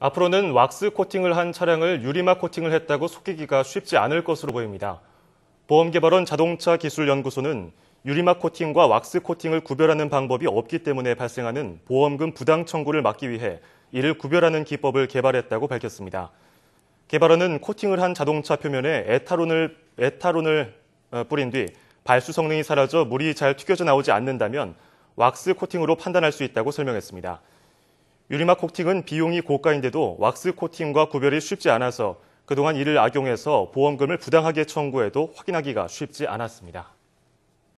앞으로는 왁스 코팅을 한 차량을 유리막 코팅을 했다고 속이기가 쉽지 않을 것으로 보입니다. 보험개발원 자동차기술연구소는 유리막 코팅과 왁스 코팅을 구별하는 방법이 없기 때문에 발생하는 보험금 부당 청구를 막기 위해 이를 구별하는 기법을 개발했다고 밝혔습니다. 개발원은 코팅을 한 자동차 표면에 에타론을, 에타론을 어, 뿌린 뒤 발수 성능이 사라져 물이 잘 튀겨져 나오지 않는다면 왁스 코팅으로 판단할 수 있다고 설명했습니다. 유리막 코팅은 비용이 고가인데도 왁스 코팅과 구별이 쉽지 않아서 그동안 이를 악용해서 보험금을 부당하게 청구해도 확인하기가 쉽지 않았습니다.